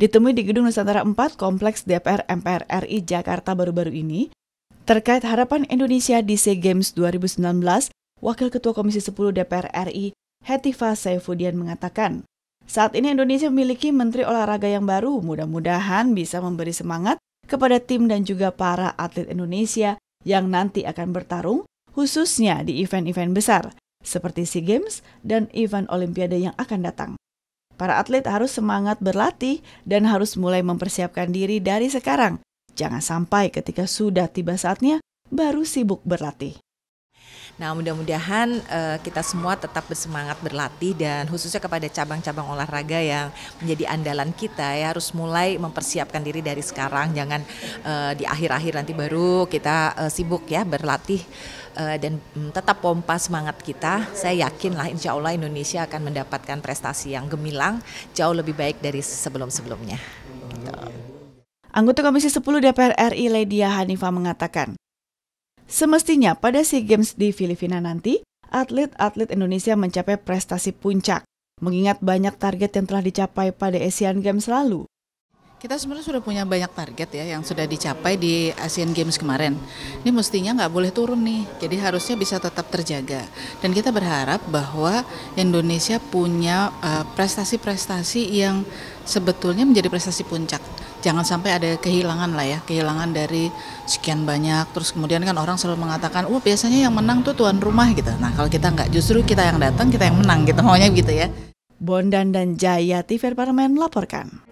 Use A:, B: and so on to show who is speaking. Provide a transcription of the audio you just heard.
A: Ditemui di Gedung Nusantara 4 Kompleks DPR MPR RI Jakarta baru-baru ini, terkait harapan Indonesia di SEA Games 2019, Wakil Ketua Komisi 10 DPR RI, Hetiva Saifudian mengatakan, saat ini Indonesia memiliki Menteri Olahraga yang baru, mudah-mudahan bisa memberi semangat kepada tim dan juga para atlet Indonesia yang nanti akan bertarung khususnya di event-event besar seperti SEA Games dan event Olimpiade yang akan datang. Para atlet harus semangat berlatih dan harus mulai mempersiapkan diri dari sekarang. Jangan sampai ketika sudah tiba saatnya, baru sibuk berlatih.
B: Nah, mudah-mudahan uh, kita semua tetap bersemangat berlatih dan khususnya kepada cabang-cabang olahraga yang menjadi andalan kita ya harus mulai mempersiapkan diri dari sekarang. Jangan uh, di akhir-akhir nanti baru kita uh, sibuk ya berlatih uh, dan um, tetap pompa semangat kita. Saya yakinlah insya Allah Indonesia akan mendapatkan prestasi yang gemilang jauh lebih baik dari sebelum-sebelumnya. Gitu.
A: Anggota Komisi 10 DPR RI Ledia Hanifa mengatakan, Semestinya pada SEA Games di Filipina nanti, atlet-atlet Indonesia mencapai prestasi puncak, mengingat banyak target yang telah dicapai pada Asian Games lalu.
C: Kita sebenarnya sudah punya banyak target ya yang sudah dicapai di Asian Games kemarin. Ini mestinya nggak boleh turun nih, jadi harusnya bisa tetap terjaga. Dan kita berharap bahwa Indonesia punya eh, prestasi-prestasi yang sebetulnya menjadi prestasi puncak jangan sampai ada kehilangan lah ya kehilangan dari sekian banyak terus kemudian kan orang selalu mengatakan oh biasanya yang menang tuh tuan rumah gitu nah kalau kita nggak justru kita yang datang kita yang menang gitu maunya gitu ya Bondan dan Jaya
A: Jayati Parlemen laporkan